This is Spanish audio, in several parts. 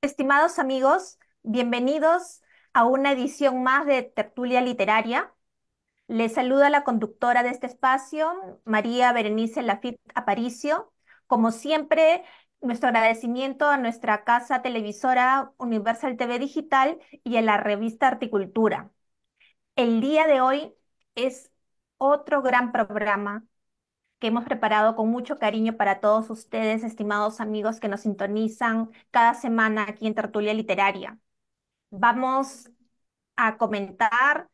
Estimados amigos, bienvenidos a una edición más de Tertulia Literaria. Les saluda la conductora de este espacio, María Berenice Lafitte Aparicio. Como siempre, nuestro agradecimiento a nuestra casa televisora Universal TV Digital y a la revista Articultura. El día de hoy es otro gran programa que hemos preparado con mucho cariño para todos ustedes, estimados amigos que nos sintonizan cada semana aquí en Tertulia Literaria. Vamos a comentar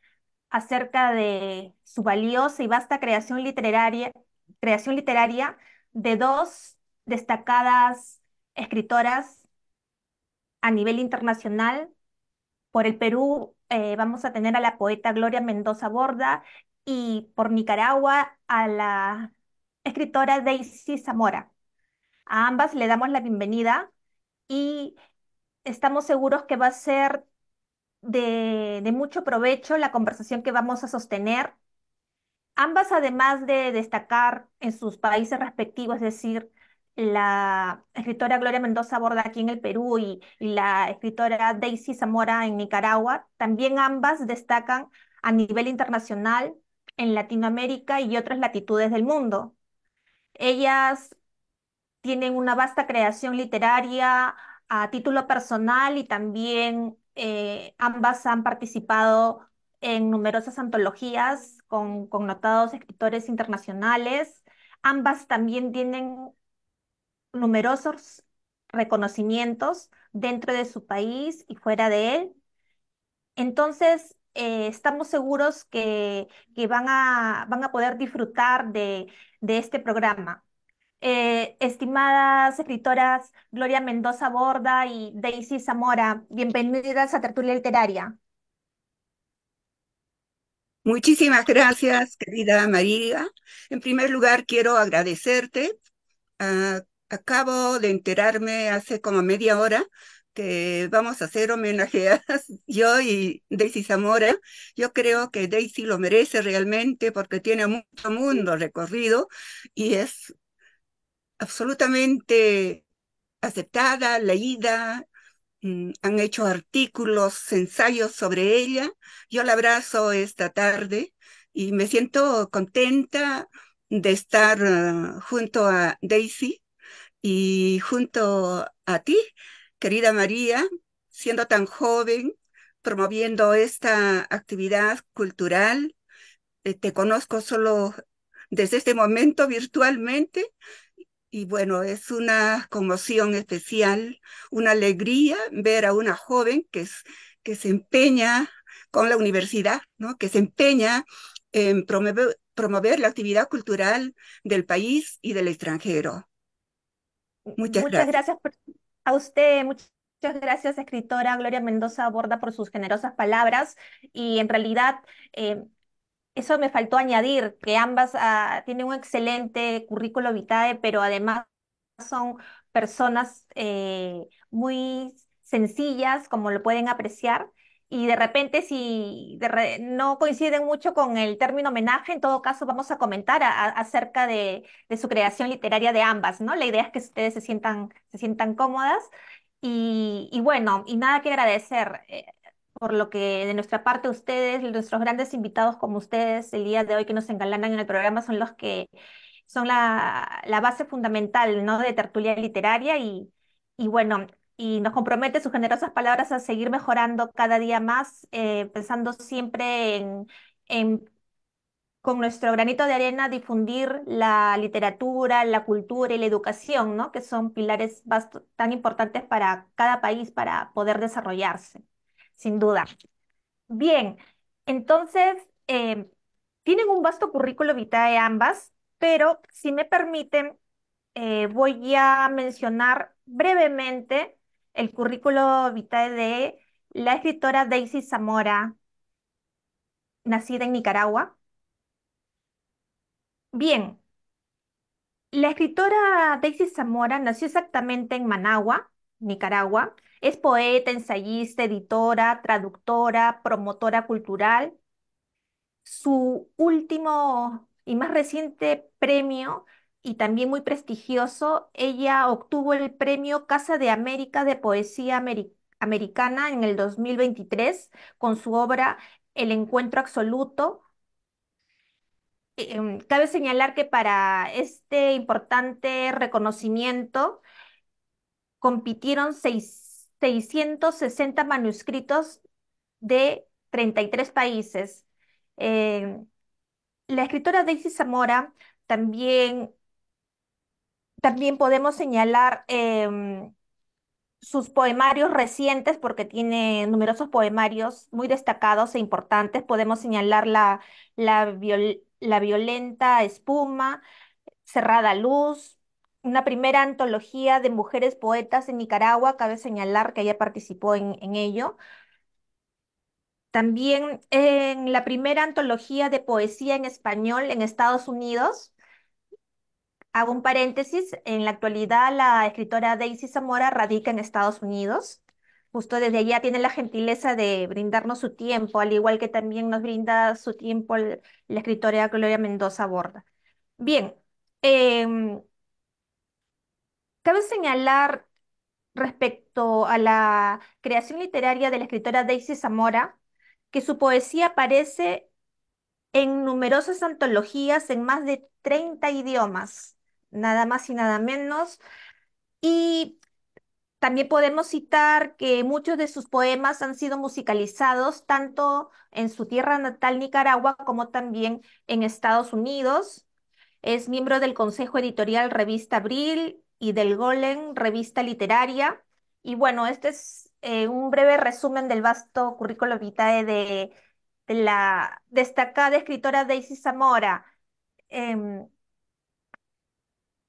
acerca de su valiosa y vasta creación literaria, creación literaria de dos destacadas escritoras a nivel internacional. Por el Perú eh, vamos a tener a la poeta Gloria Mendoza Borda y por Nicaragua a la escritora Daisy Zamora. A ambas le damos la bienvenida y estamos seguros que va a ser de, mucho provecho la conversación que vamos a sostener. Ambas, además de destacar en sus países respectivos, es decir, la escritora Gloria Mendoza Borda aquí en el Perú y, y, la escritora Daisy Zamora en Nicaragua. También ambas destacan a nivel internacional en Latinoamérica y otras latitudes del mundo. Ellas tienen una vasta creación literaria a título personal y también eh, ambas han participado en numerosas antologías con, con notados escritores internacionales. Ambas también tienen numerosos reconocimientos dentro de su país y fuera de él. Entonces, eh, estamos seguros que, van, a, van, a, poder disfrutar de, este programa. Eh, estimadas escritoras Gloria Mendoza Borda y Daisy Zamora, bienvenidas a Tertulia Literaria. Muchísimas gracias, querida María. En primer lugar, quiero agradecerte. Ah, acabo de enterarme hace como media hora que vamos a hacer homenajeadas, yo y Daisy Zamora. Yo creo que Daisy lo merece realmente porque tiene mucho mundo recorrido y es absolutamente aceptada, leída, mm, han hecho artículos, ensayos sobre ella. Yo la abrazo esta tarde y me siento contenta de estar ah, junto a Daisy y junto a ti Querida María, siendo tan joven, promoviendo esta actividad cultural, eh, te conozco solo desde este momento virtualmente y bueno, es una conmoción especial, una alegría ver a una joven que, es, que se empeña con la universidad, ¿no? que se empeña en promover, la actividad cultural del país y del extranjero. Muchas, Muchas gracias. gracias por, a usted, muchas gracias, escritora Gloria Mendoza Borda, por sus generosas palabras. Y en realidad, eh, eso me faltó añadir, que ambas ah, tienen un excelente currículo vitae, pero además son personas eh, muy sencillas, como lo pueden apreciar, y de repente si no coinciden mucho con el término homenaje, en todo caso vamos a comentar acerca de, su creación literaria de ambas, ¿no? La idea es que ustedes se sientan, se sientan cómodas y, bueno, y nada que agradecer eh, por lo que de nuestra parte ustedes, nuestros grandes invitados como ustedes el día de hoy que nos engalanan en el programa son los que son la, base fundamental, ¿no? De tertulia literaria y, y bueno, y nos compromete sus generosas palabras a seguir mejorando cada día más, eh, pensando siempre en, con nuestro granito de arena, difundir la literatura, la cultura y la educación, ¿no? que son pilares tan importantes para cada país para poder desarrollarse, sin duda. Bien, entonces, eh, tienen un vasto currículo vitae ambas, pero si me permiten, eh, voy a mencionar brevemente el currículo vitae de la escritora Daisy Zamora, nacida en Nicaragua. Bien, la escritora Daisy Zamora nació exactamente en Managua, Nicaragua. Es poeta, ensayista, editora, traductora, promotora cultural. Su último y más reciente premio y también muy prestigioso, ella obtuvo el premio Casa de América de Poesía Americana en el 2023 con su obra El Encuentro Absoluto. Em, cabe señalar que para este importante reconocimiento compitieron seis, 660 manuscritos de 33 países. Em, la escritora Daisy Zamora también también podemos señalar em, sus poemarios recientes, porque tiene numerosos poemarios muy destacados e importantes. Podemos señalar la, la, violenta espuma, cerrada luz, una primera antología de mujeres poetas en Nicaragua, cabe señalar que ella participó en ello. También en la primera antología de poesía en español en Estados Unidos, Hago un paréntesis. En la actualidad, la escritora Daisy Zamora radica en Estados Unidos. Justo desde allá tiene la gentileza de brindarnos su tiempo, al igual que también nos brinda su tiempo la escritora Gloria Mendoza Borda. Bien, em, cabe señalar respecto a la creación literaria de la escritora Daisy Zamora que su poesía aparece en numerosas antologías en más de 30 idiomas nada más y nada menos. Y también podemos citar que muchos de sus poemas han sido musicalizados tanto en su tierra natal Nicaragua como también en Estados Unidos. Es miembro del Consejo Editorial Revista Abril y del Golem Revista Literaria. Y bueno, este es eh, un breve resumen del vasto currículo vitae de, la destacada escritora Daisy Zamora. Em,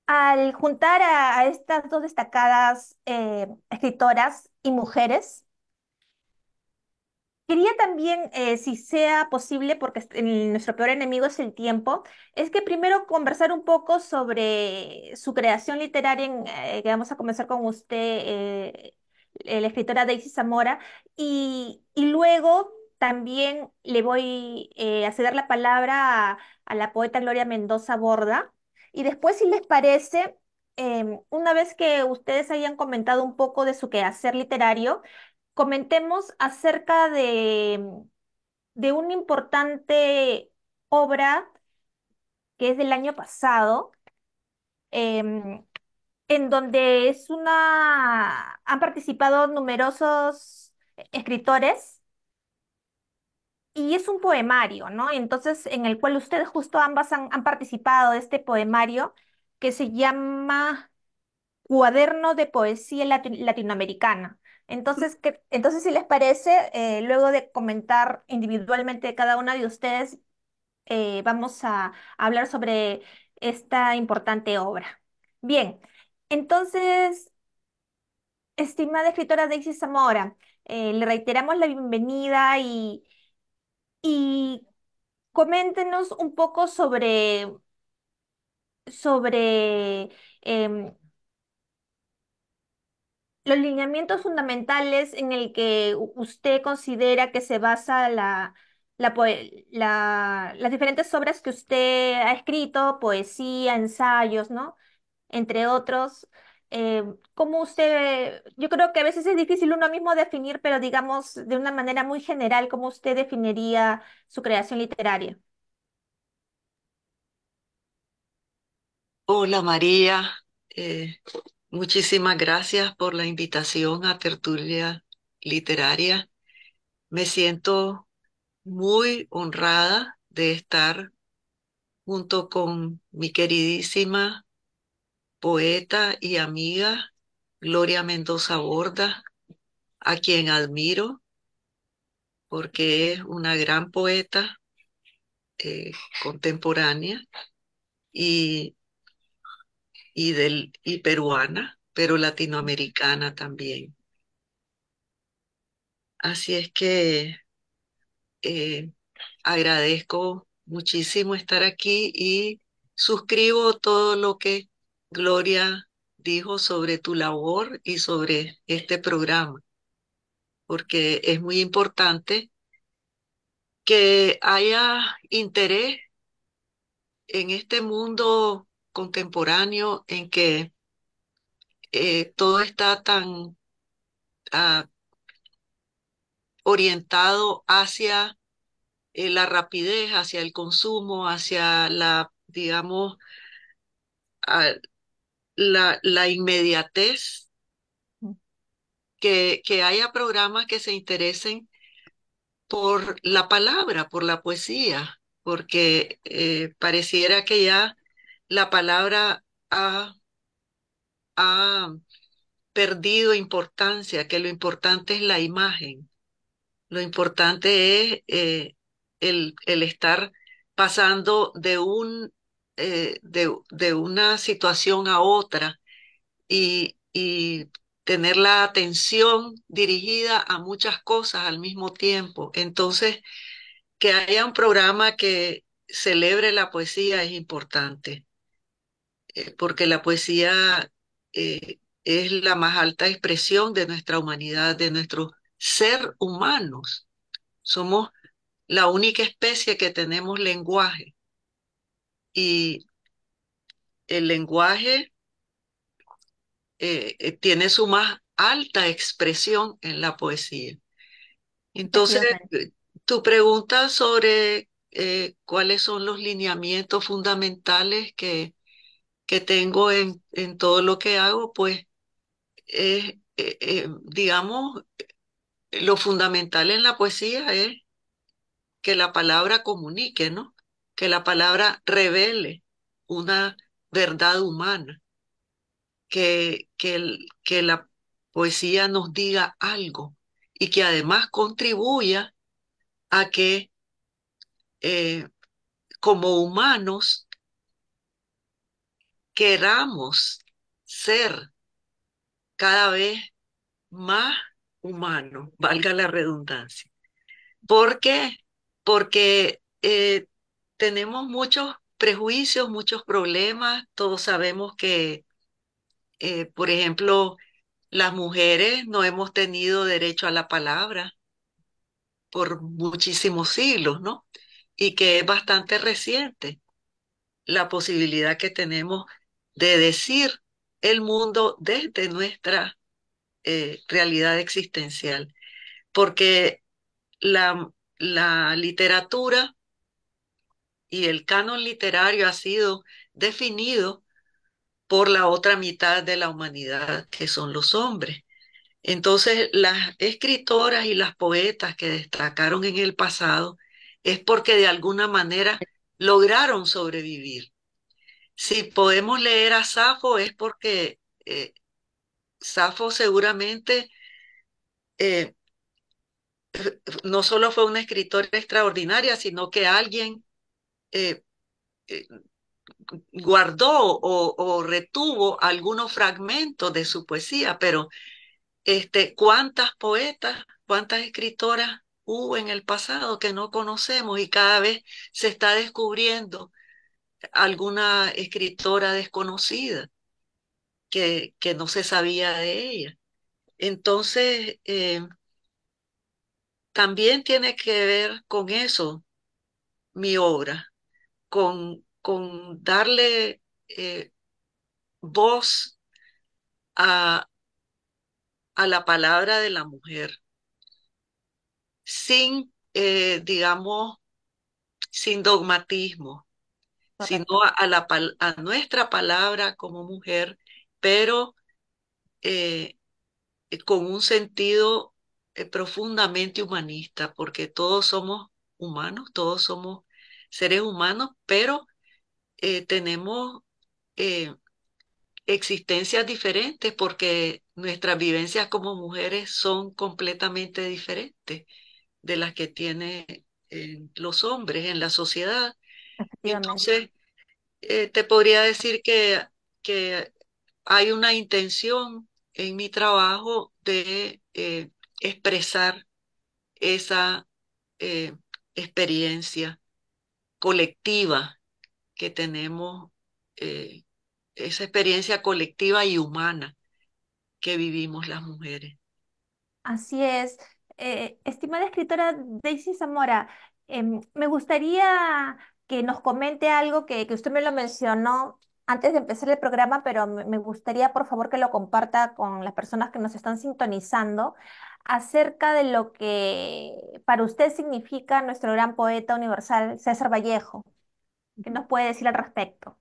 al juntar a, estas dos destacadas eh, escritoras y mujeres, Quería también, eh, si sea posible, porque nuestro peor enemigo es el tiempo, es que primero conversar un poco sobre su creación literaria, en, eh, que vamos a comenzar con usted, la escritora Daisy Zamora, y, luego también le voy a ceder la palabra a la poeta Gloria Mendoza Borda, y después, si les parece, em, una vez que ustedes hayan comentado un poco de su quehacer literario, comentemos acerca de, una importante obra que es del año pasado, em, en donde es una, han participado numerosos escritores y es un poemario, ¿no? Entonces, en el cual ustedes justo ambas han, participado de este poemario que se llama Cuaderno de Poesía Latinoamericana. Entonces, entonces, si les parece, eh, luego de comentar individualmente cada una de ustedes, eh, vamos a, hablar sobre esta importante obra. Bien, entonces, estimada escritora Daisy Zamora, eh, le reiteramos la bienvenida y, y coméntenos un poco sobre, sobre em, los lineamientos fundamentales en el que usted considera que se basa la, la, las diferentes obras que usted ha escrito, poesía, ensayos, ¿no? Entre otros. Eh, ¿cómo usted, yo creo que a veces es difícil uno mismo definir, pero digamos de una manera muy general, ¿cómo usted definiría su creación literaria? Hola María, eh, muchísimas gracias por la invitación a Tertulia Literaria. Me siento muy honrada de estar junto con mi queridísima poeta y amiga Gloria Mendoza Borda, a quien admiro porque es una gran poeta eh, contemporánea y, y, del, y peruana, pero latinoamericana también. Así es que eh, agradezco muchísimo estar aquí y suscribo todo lo que Gloria dijo sobre tu labor y sobre este programa, porque es muy importante que haya interés en este mundo contemporáneo en que eh, todo está tan ah, orientado hacia eh, la rapidez, hacia el consumo, hacia la, digamos, ah, la, la inmediatez, que, haya programas que se interesen por la palabra, por la poesía, porque eh, pareciera que ya la palabra ha, ha, perdido importancia, que lo importante es la imagen, lo importante es eh, el, el, estar pasando de un eh, de, una situación a otra y, tener la atención dirigida a muchas cosas al mismo tiempo. Entonces, que haya un programa que celebre la poesía es importante, eh, porque la poesía eh, es la más alta expresión de nuestra humanidad, de nuestro ser humanos. Somos la única especie que tenemos lenguaje y el lenguaje eh, eh, tiene su más alta expresión en la poesía. Entonces, eh, tu pregunta sobre cuáles son los lineamientos fundamentales que, que tengo en, todo lo que hago, pues es, digamos, lo fundamental en la poesía es que la palabra comunique, ¿no? que la palabra revele una verdad humana, que, que la poesía nos diga algo y que además contribuya a que eh, como humanos queramos ser cada vez más humanos, valga la redundancia. ¿Por qué? Porque eh, tenemos muchos prejuicios, muchos problemas. Todos sabemos que, eh, por ejemplo, las mujeres no hemos tenido derecho a la palabra por muchísimos siglos, ¿no? Y que es bastante reciente la posibilidad que tenemos de decir el mundo desde nuestra eh, realidad existencial, porque la, la literatura y el canon literario ha sido definido por la otra mitad de la humanidad, que son los hombres. Entonces, las escritoras y las poetas que destacaron en el pasado es porque de alguna manera lograron sobrevivir. Si podemos leer a Safo es porque eh, Safo seguramente eh, no solo fue una escritora extraordinaria, sino que alguien eh, eh, guardó o, retuvo algunos fragmentos de su poesía, pero este, ¿cuántas poetas, cuántas escritoras hubo en el pasado que no conocemos y cada vez se está descubriendo alguna escritora desconocida que, que no se sabía de ella? Entonces, eh, también tiene que ver con eso mi obra con, darle eh, voz a, la palabra de la mujer, sin, eh, digamos, sin dogmatismo, sino a, la, a nuestra palabra como mujer, pero eh, con un sentido profundamente humanista, porque todos somos humanos, todos somos seres humanos, pero eh, tenemos eh, existencias diferentes porque nuestras vivencias como mujeres son completamente diferentes de las que tienen eh, los hombres en la sociedad. Entonces, te podría decir que, que hay una intención en mi trabajo de expresar esa experiencia colectiva que tenemos, eh, esa experiencia colectiva y humana que vivimos las mujeres. Así es. Eh, estimada escritora Daisy Zamora, em, me gustaría que nos comente algo que, que, usted me lo mencionó antes de empezar el programa, pero me gustaría por favor que lo comparta con las personas que nos están sintonizando acerca de lo que para usted significa nuestro gran poeta universal, César Vallejo. ¿Qué nos puede decir al respecto?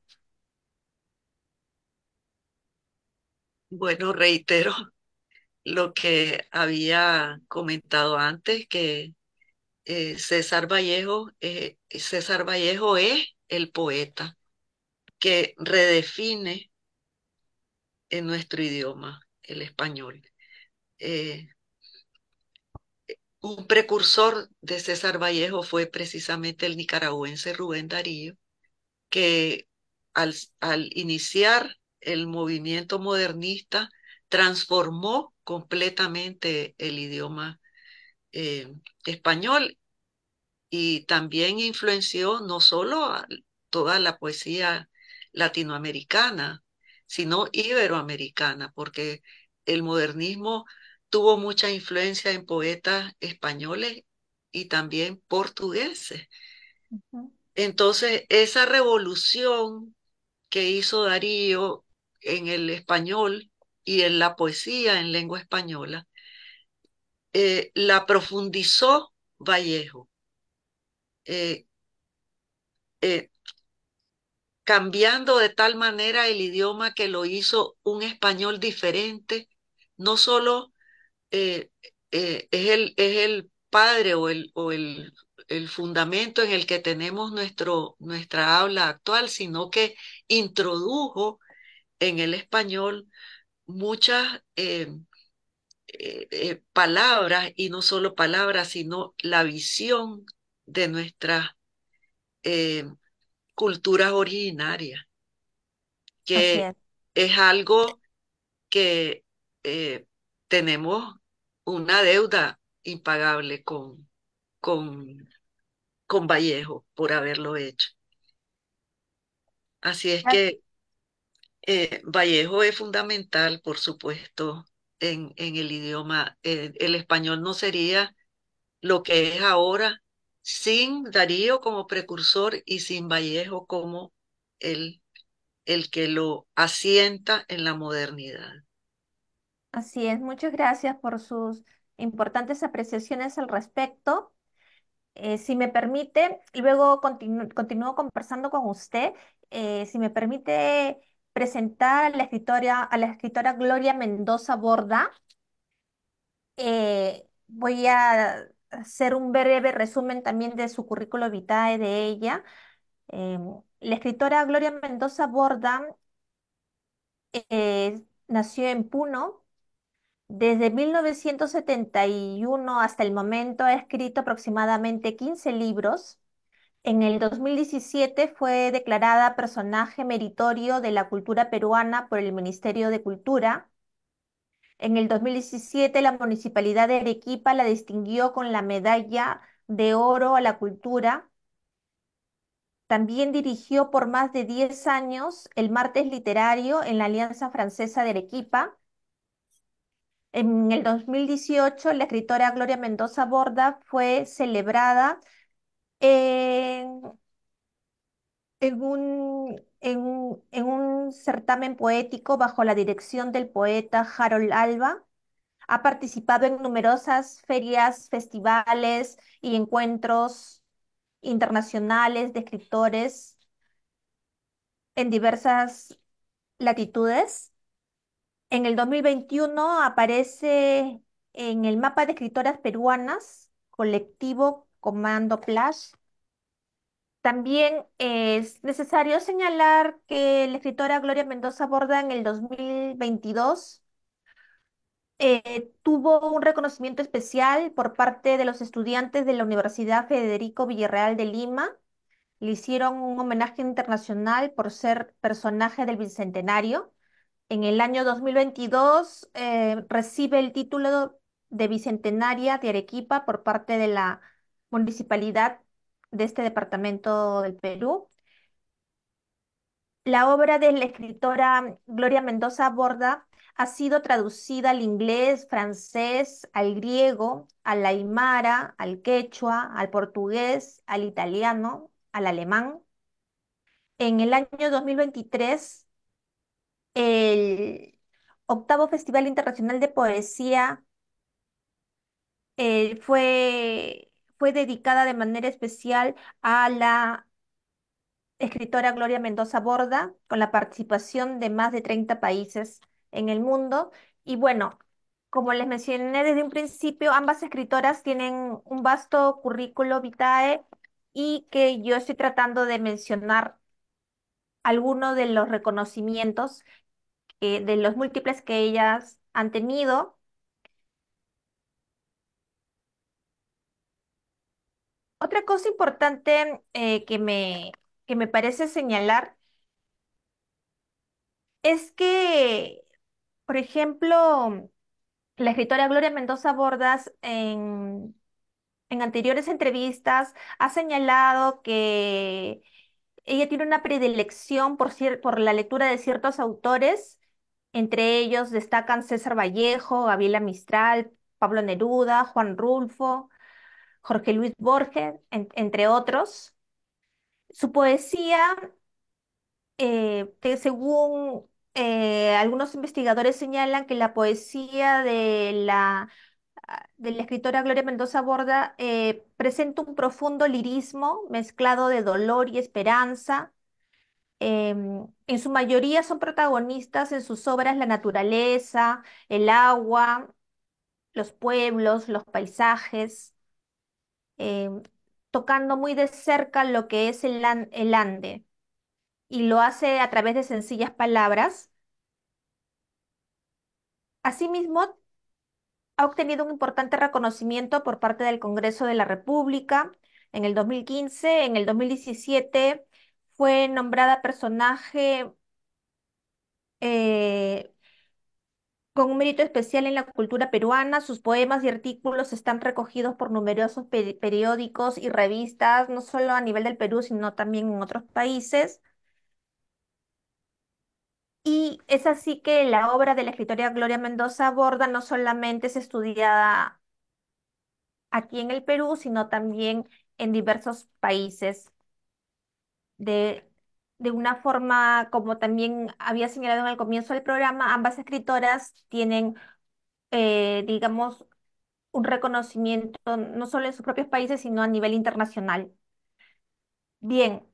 Bueno, reitero lo que había comentado antes, que eh, César Vallejo, eh, César Vallejo es el poeta que redefine en nuestro idioma, el español. Eh, un precursor de César Vallejo fue precisamente el nicaragüense Rubén Darío, que al, iniciar el movimiento modernista transformó completamente el idioma eh, español y también influenció no solo a toda la poesía latinoamericana, sino iberoamericana, porque el modernismo tuvo mucha influencia en poetas españoles y también portugueses. Entonces, esa revolución que hizo Darío en el español y en la poesía en lengua española, eh, la profundizó Vallejo. Eh, eh, cambiando de tal manera el idioma que lo hizo un español diferente, no solo eh, eh, es, el, es el padre o el, o el, el fundamento en el que tenemos nuestro, nuestra habla actual, sino que introdujo en el español muchas eh, palabras, y no solo palabras, sino la visión de nuestras culturas originarias, que es. algo que tenemos una deuda impagable con, con, con Vallejo por haberlo hecho. Así es que eh, Vallejo es fundamental, por supuesto, en, en el idioma. Eh, el español no sería lo que es ahora sin Darío como precursor y sin Vallejo como el, el que lo asienta en la modernidad. Así es, muchas gracias por sus importantes apreciaciones al respecto. Eh, si me permite, y luego continúo conversando con usted. Eh, si me permite presentar a la escritora, a la escritora Gloria Mendoza Borda, eh, voy a hacer un breve resumen también de su currículo vitae de ella. la escritora Gloria Mendoza Borda nació en Puno, desde 1971 hasta el momento ha escrito aproximadamente 15 libros. En el 2017 fue declarada personaje meritorio de la cultura peruana por el Ministerio de Cultura. En el 2017 la Municipalidad de Arequipa la distinguió con la medalla de oro a la cultura. También dirigió por más de 10 años el martes literario en la Alianza Francesa de Arequipa en el 2018, la escritora Gloria Mendoza Borda fue celebrada en, en un certamen poético bajo la dirección del poeta Harold Alba. Ha participado en numerosas ferias, festivales y encuentros internacionales de escritores en diversas latitudes. En el 2021 aparece en el mapa de escritoras peruanas, colectivo Comando Plash. También eh, es necesario señalar que la escritora Gloria Mendoza Borda en el 2022 eh, tuvo un reconocimiento especial por parte de los estudiantes de la Universidad Federico Villarreal de Lima. Le hicieron un homenaje internacional por ser personaje del Bicentenario en el año 2022 eh, recibe el título de Bicentenaria de Arequipa por parte de la municipalidad de este departamento del Perú. La obra de la escritora Gloria Mendoza Borda ha sido traducida al inglés, francés, al griego, al aymara, al quechua, al portugués, al italiano, al alemán. En el año 2023 el octavo Festival Internacional de Poesía eh, fue, fue dedicada de manera especial a la escritora Gloria Mendoza Borda, con la participación de más de 30 países en el mundo. Y bueno, como les mencioné desde un principio, ambas escritoras tienen un vasto currículo vitae y que yo estoy tratando de mencionar algunos de los reconocimientos eh, de los múltiples que ellas han tenido. Otra cosa importante eh, que, me, que me parece señalar es que, por ejemplo, la escritora Gloria Mendoza Bordas en, en anteriores entrevistas ha señalado que ella tiene una predilección por, por la lectura de ciertos autores entre ellos destacan César Vallejo, Gabriela Mistral, Pablo Neruda, Juan Rulfo, Jorge Luis Borges, entre otros. Su poesía, que eh, según eh, algunos investigadores señalan que la poesía de la, ah, de la escritora Gloria Mendoza Borda eh, presenta un profundo lirismo mezclado de dolor y esperanza, Em, en su mayoría son protagonistas en sus obras la naturaleza, el agua, los pueblos, los paisajes, em, tocando muy de cerca lo que es el, el Ande, y lo hace a través de sencillas palabras. Asimismo, ha obtenido un importante reconocimiento por parte del Congreso de la República en el 2015, en el 2017 fue nombrada personaje eh, con un mérito especial en la cultura peruana. Sus poemas y artículos están recogidos por numerosos periódicos y revistas, no solo a nivel del Perú, sino también en otros países. Y es así que la obra de la escritora Gloria Mendoza Borda no solamente es estudiada aquí en el Perú, sino también en diversos países de, de una forma, como también había señalado en el comienzo del programa, ambas escritoras tienen, eh, digamos, un reconocimiento no solo en sus propios países, sino a nivel internacional. Bien,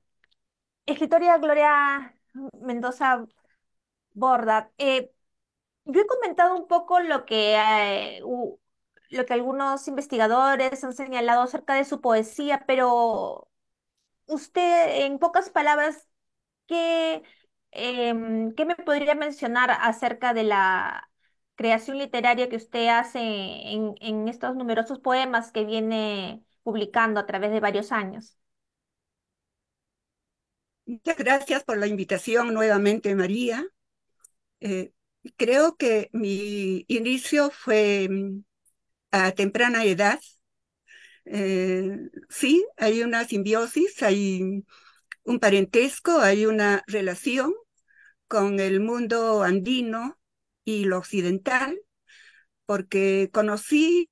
escritora Gloria Mendoza Borda, eh, yo he comentado un poco lo que, eh, lo que algunos investigadores han señalado acerca de su poesía, pero usted, en pocas palabras, em, ¿qué, me podría mencionar acerca de la creación literaria que usted hace en, estos numerosos poemas que viene publicando a través de varios años? Muchas gracias por la invitación nuevamente, María. Eh, creo que mi inicio fue mm, a temprana edad, eh, sí, hay una simbiosis, hay un parentesco, hay una relación con el mundo andino y lo occidental, porque conocí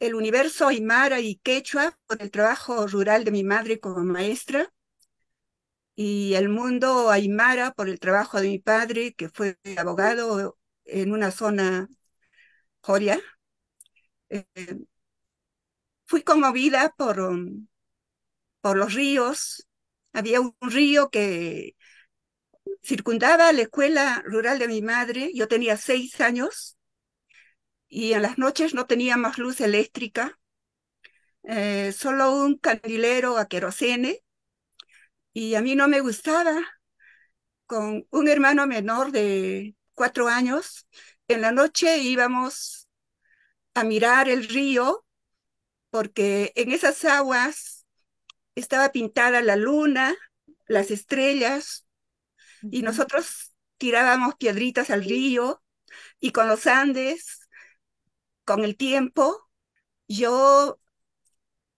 el universo aymara y quechua por el trabajo rural de mi madre como maestra y el mundo aymara por el trabajo de mi padre que fue abogado en una zona joria eh, fui conmovida por, um, por los ríos. Había un río que circundaba la escuela rural de mi madre. Yo tenía seis años y en las noches no tenía más luz eléctrica, eh, solo un candilero a querosene. Y a mí no me gustaba. Con un hermano menor de cuatro años, en la noche íbamos a mirar el río, porque en esas aguas estaba pintada la luna, las estrellas, y nosotros tirábamos piedritas al río, y con los Andes, con el tiempo, yo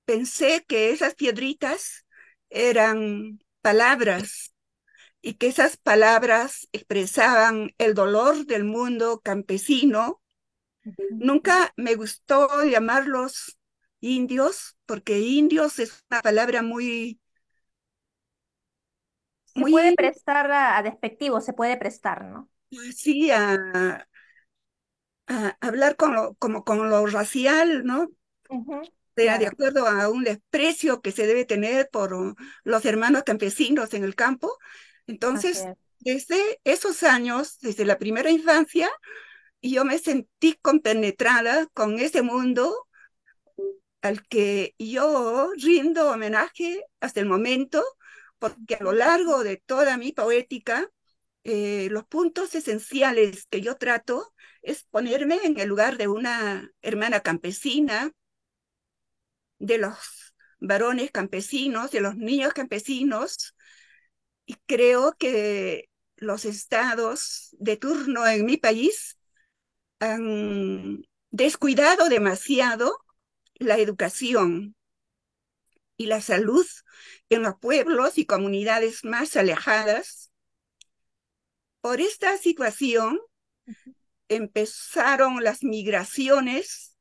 pensé que esas piedritas eran palabras y que esas palabras expresaban el dolor del mundo campesino Nunca me gustó llamarlos indios, porque indios es una palabra muy... Se puede prestar a, despectivo, se puede prestar, ¿no? Pues sí, a, hablar con lo, como con lo racial, ¿no? de acuerdo a un desprecio que se debe tener por uh, los hermanos campesinos en el campo. Entonces, desde esos años, desde la primera infancia, y yo me sentí compenetrada con ese mundo al que yo rindo homenaje hasta el momento, porque a lo largo de toda mi poética, eh, los puntos esenciales que yo trato es ponerme en el lugar de una hermana campesina, de los varones campesinos, de los niños campesinos, y creo que los estados de turno en mi país han descuidado demasiado la educación y la salud en los pueblos y comunidades más alejadas. Por esta situación empezaron las migraciones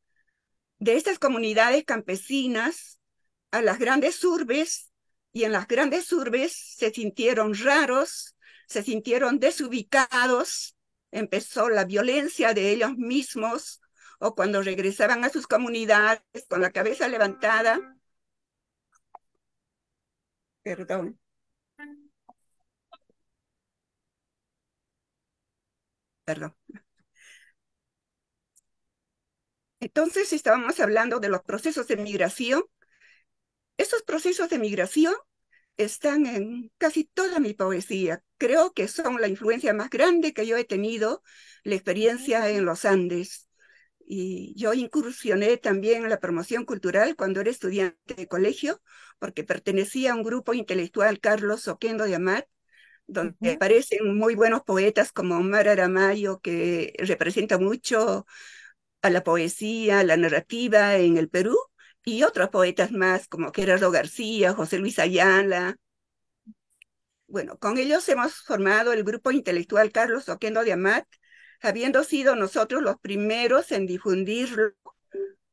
de estas comunidades campesinas a las grandes urbes y en las grandes urbes se sintieron raros, se sintieron desubicados empezó la violencia de ellos mismos o cuando regresaban a sus comunidades con la cabeza levantada. Perdón. Perdón. Entonces estábamos hablando de los procesos de migración. Esos procesos de migración están en casi toda mi poesía. Creo que son la influencia más grande que yo he tenido, la experiencia en los Andes. Y yo incursioné también en la promoción cultural cuando era estudiante de colegio, porque pertenecía a un grupo intelectual, Carlos Oquendo de Amat, donde aparecen muy buenos poetas como Omar Aramayo, que representa mucho a la poesía, a la narrativa en el Perú, y otros poetas más como Gerardo García, José Luis Ayala. Bueno, con ellos hemos formado el grupo intelectual Carlos Oquendo de Amat, habiendo sido nosotros los primeros en difundirlo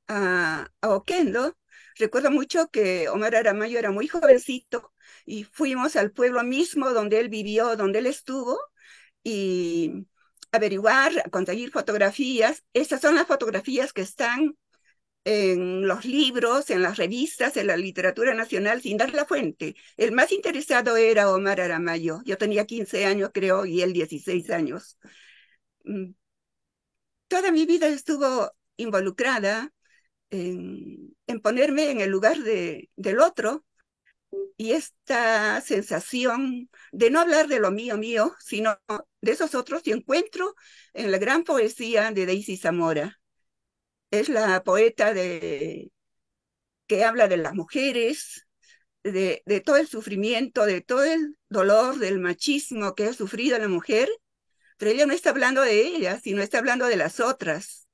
a, Oquendo. Recuerdo mucho que Omar Aramayo era muy jovencito y fuimos al pueblo mismo donde él vivió, donde él estuvo, y averiguar, conseguir fotografías. Estas son las fotografías que están en los libros, en las revistas, en la literatura nacional, sin dar la fuente. El más interesado era Omar Aramayo. Yo tenía 15 años, creo, y él 16 años. Mm. Toda mi vida estuvo involucrada en, ponerme en el lugar del otro y esta sensación de no hablar de lo mío mío, sino de esos otros que encuentro en la gran poesía de Daisy Zamora es la poeta de, que habla de las mujeres, de, de, todo el sufrimiento, de todo el dolor del machismo que ha sufrido la mujer, pero ella no está hablando de ella, sino está hablando de las otras.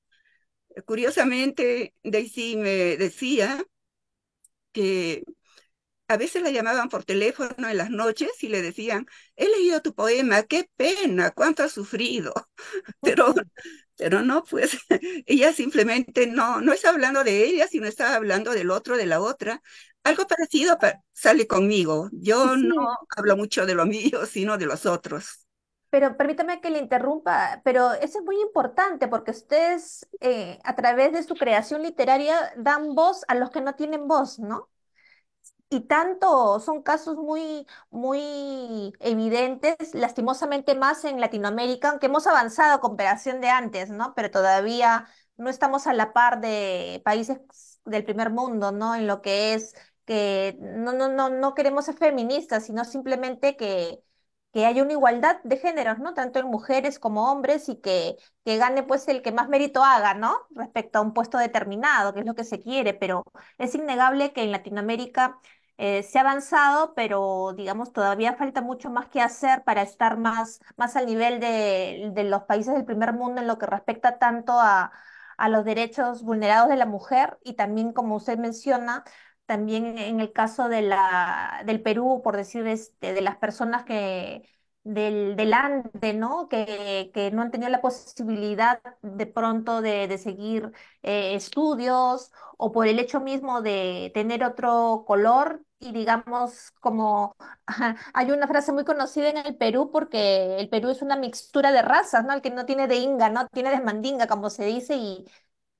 Curiosamente, Daisy me decía que a veces la llamaban por teléfono en las noches y le decían, he leído tu poema, qué pena, cuánto has sufrido. Pero, pero no, pues ella simplemente no, no está hablando de ella, sino está hablando del otro, de la otra. Algo parecido sale conmigo. Yo no hablo mucho de lo mío, sino de los otros. Pero permítame que le interrumpa, pero eso es muy importante porque ustedes eh, a través de su creación literaria dan voz a los que no tienen voz, ¿no? y tanto, son casos muy, muy evidentes, lastimosamente más en Latinoamérica, aunque hemos avanzado a comparación de antes, ¿no? Pero todavía no estamos a la par de países del primer mundo, ¿no? En lo que es que no, no, no, no queremos ser feministas, sino simplemente que, que haya una igualdad de géneros, ¿no? Tanto en mujeres como hombres y que, que gane pues el que más mérito haga, ¿no? Respecto a un puesto determinado, que es lo que se quiere, pero es innegable que en Latinoamérica eh, se ha avanzado, pero digamos todavía falta mucho más que hacer para estar más, más al nivel de, los países del primer mundo en lo que respecta tanto a, los derechos vulnerados de la mujer y también, como usted menciona, también en el caso de la, del Perú, por decir, este, de las personas que del, delante, ¿no? Que, no han tenido la posibilidad de pronto de, seguir eh, estudios o por el hecho mismo de tener otro color, y digamos como hay una frase muy conocida en el Perú porque el Perú es una mixtura de razas, ¿no? El que no tiene de inga, no tiene de mandinga, como se dice, y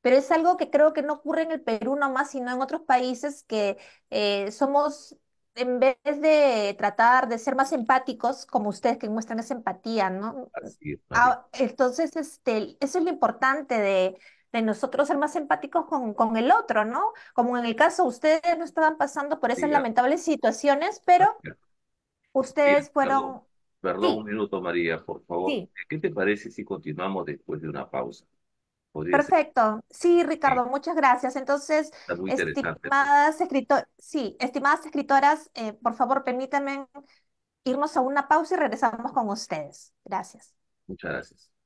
pero es algo que creo que no ocurre en el Perú nomás, sino en otros países que eh, somos en vez de tratar de ser más empáticos, como ustedes que muestran esa empatía, ¿no? Así es, ah, entonces, este, eso es lo importante de de nosotros ser más empáticos con, con, el otro, ¿no? Como en el caso, ustedes no estaban pasando por esas lamentables situaciones, pero ustedes fueron... Perdón, un minuto, María, por favor. ¿Qué te parece si continuamos después de una pausa? Perfecto. Sí, Ricardo, muchas gracias. Entonces, estimadas, sí, estimadas escritoras, eh, por favor, permítanme irnos a una pausa y regresamos con ustedes. Gracias. Muchas gracias.